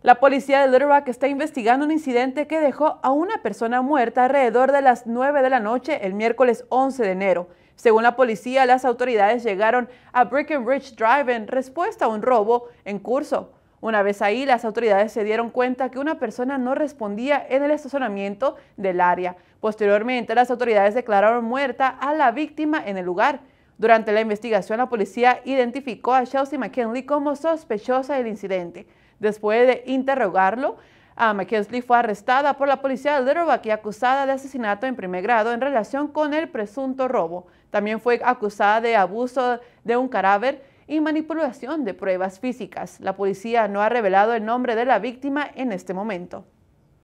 La policía de Little Rock está investigando un incidente que dejó a una persona muerta alrededor de las 9 de la noche el miércoles 11 de enero. Según la policía, las autoridades llegaron a Breckenridge Drive en respuesta a un robo en curso. Una vez ahí, las autoridades se dieron cuenta que una persona no respondía en el estacionamiento del área. Posteriormente, las autoridades declararon muerta a la víctima en el lugar. Durante la investigación, la policía identificó a Chelsea McKinley como sospechosa del incidente. Después de interrogarlo, a McKinley fue arrestada por la policía de Little y acusada de asesinato en primer grado en relación con el presunto robo. También fue acusada de abuso de un cadáver y manipulación de pruebas físicas. La policía no ha revelado el nombre de la víctima en este momento.